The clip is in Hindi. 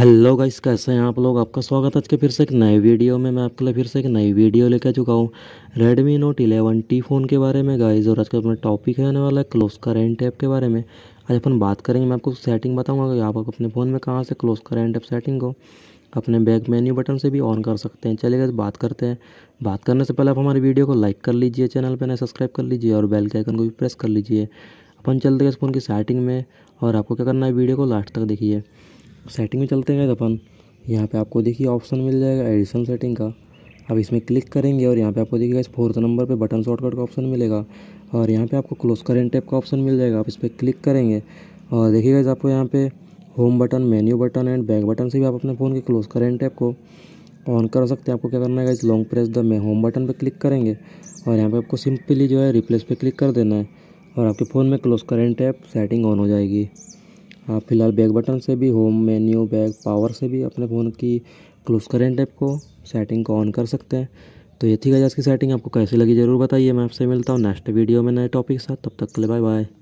हेलो गाइस कैसे हैं आप लोग आपका स्वागत है आज के फिर से एक नए वीडियो में मैं आपके लिए फिर से एक नई वीडियो लेकर चुका हूँ Redmi Note eleven T phone के बारे में गाइस और आज का अपना टॉपिक है वाला है क्लोज करेंट ऐप के बारे में आज अपन बात करेंगे मैं आपको सेटिंग बताऊँगा कि आप अपने फ़ोन में कहाँ से क्लोज करेंट ऐप सेटिंग को अपने बैक मेन्यू बटन से भी ऑन कर सकते हैं चलिए गए बात करते हैं बात करने से पहले आप हमारी वीडियो को लाइक कर लीजिए चैनल पर नए सब्सक्राइब कर लीजिए और बेल के आइकन को भी प्रेस कर लीजिए अपन चलते हैं इस फ़ोन की सेटिंग में और आपको क्या करना है वीडियो को लास्ट तक देखिए सेटिंग में चलते हैं अपन यहाँ पे आपको देखिए ऑप्शन मिल जाएगा एडिशन सेटिंग का अब इसमें क्लिक करेंगे और यहाँ पे आपको देखिएगा इस फोर्थ नंबर पे बटन शॉर्टकट का ऑप्शन मिलेगा और यहाँ पे आपको क्लोज करेंट टैप का ऑप्शन मिल जाएगा आप इस पर क्लिक करेंगे और देखिएगा आपको यहाँ पे home button menu button and back button से भी आप अपने फ़ोन के क्लोज करेंट टैप को ऑन कर सकते हैं आपको क्या करना है इस long press the may home button पर क्लिक करेंगे और यहाँ पर आपको सिंपली जो है रिप्लेस पर क्लिक कर देना है और आपके फ़ोन में close current tab setting on हो जाएगी आप हाँ, फिलहाल बैक बटन से भी होम मेन्यू बैक पावर से भी अपने फ़ोन की क्लोज करें टैप को सेटिंग को ऑन कर सकते हैं तो ये थी गाइस की सेटिंग आपको कैसी लगी ज़रूर बताइए मैं आपसे मिलता हूँ नेक्स्ट वीडियो में नए टॉपिक के साथ तब तक के लिए बाय बाय